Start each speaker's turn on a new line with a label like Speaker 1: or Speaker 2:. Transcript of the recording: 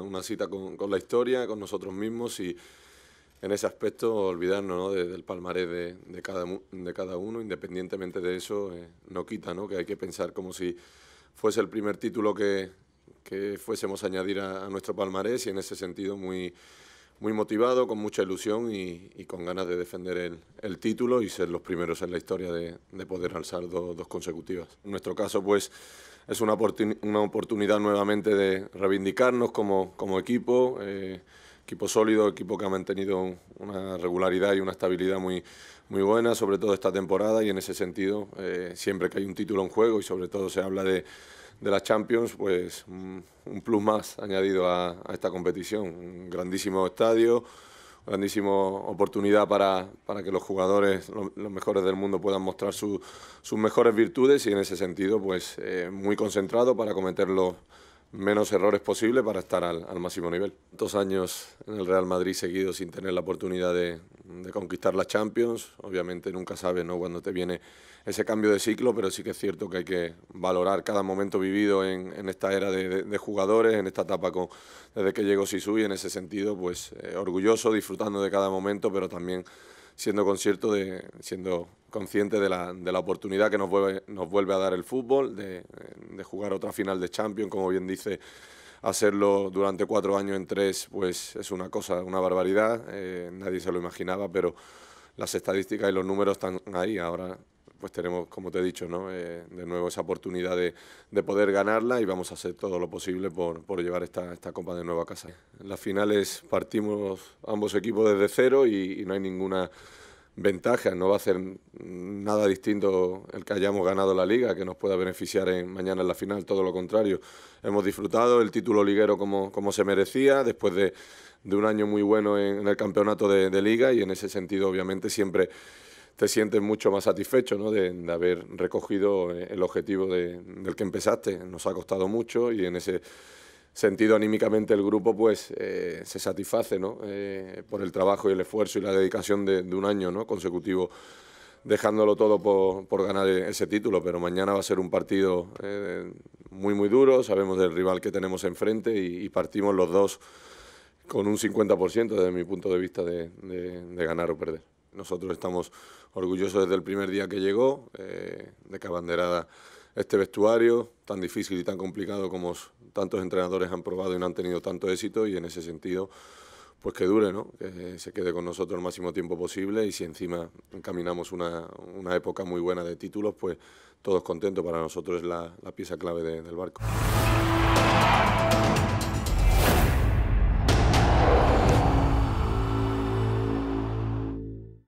Speaker 1: Una cita con, la historia, con nosotros mismos y en ese aspecto olvidarnos del palmarés de, cada, de cada uno, independientemente de eso, eh, no quita ¿no? que hay que pensar como si fuese el primer título que, fuésemos a añadir a nuestro palmarés y en ese sentido muy muy motivado, con mucha ilusión y, con ganas de defender el, título y ser los primeros en la historia de, poder alzar dos consecutivas. En nuestro caso, pues, es una, una oportunidad nuevamente de reivindicarnos como, como equipo. Eh, equipo sólido, equipo que ha mantenido una regularidad y una estabilidad muy, muy buena, sobre todo esta temporada, y en ese sentido, eh, siempre que hay un título en juego y sobre todo se habla de, de las Champions, pues mm, un, plus más añadido a, esta competición. Un grandísimo estadio, grandísima oportunidad para, que los jugadores, los, mejores del mundo, puedan mostrar sus mejores virtudes y en ese sentido, pues eh, muy concentrado para cometerlo menos errores posible para estar al, al, máximo nivel. Dos años en el Real Madrid seguido sin tener la oportunidad de, de, conquistar la Champions. Obviamente nunca sabes ¿no? cuando te viene ese cambio de ciclo, pero sí que es cierto que hay que valorar cada momento vivido en, en esta era de, de, jugadores, en esta etapa con, desde que llegó Sisu y en ese sentido, pues eh, orgulloso, disfrutando de cada momento, pero también siendo, concierto de, siendo consciente de la, de la oportunidad que nos vuelve, nos vuelve a dar el fútbol, de, jugar otra final de Champions, como bien dice hacerlo durante cuatro años en tres, pues es una cosa, una barbaridad. Eh, nadie se lo imaginaba, pero las estadísticas y los números están ahí. Ahora pues tenemos, como te he dicho, eh, de nuevo esa oportunidad de, poder ganarla y vamos a hacer todo lo posible por, llevar esta, copa de Nueva casa. En las finales partimos ambos equipos desde cero y, no hay ninguna ventaja, no va a ser nada distinto el que hayamos ganado la liga, que nos pueda beneficiar en, mañana en la final, todo lo contrario. Hemos disfrutado el título liguero como, como se merecía, después de, un año muy bueno en, el campeonato de liga y en ese sentido obviamente siempre te sientes mucho más satisfecho ¿no? de, haber recogido eh, el objetivo del que empezaste. Nos ha costado mucho y en ese sentido anímicamente el grupo pues eh, se satisface ¿no? Eh, por el trabajo y el esfuerzo y la dedicación de, un año ¿no? consecutivo dejándolo todo por, ganar e, ese título, pero mañana va a ser un partido muy muy duro, sabemos del rival que tenemos enfrente y, partimos los dos con un 50% desde mi punto de vista de ganar o perder. Nosotros estamos orgullosos desde el primer día que llegó, eh, de que abanderada este vestuario, tan difícil y tan complicado como tantos entrenadores han probado y no han tenido tanto éxito, y en ese sentido, pues que dure, ¿no? que eh, se quede con nosotros el máximo tiempo posible, y si encima encaminamos una, época muy buena de títulos, pues todos contentos, para nosotros es la, pieza clave del barco.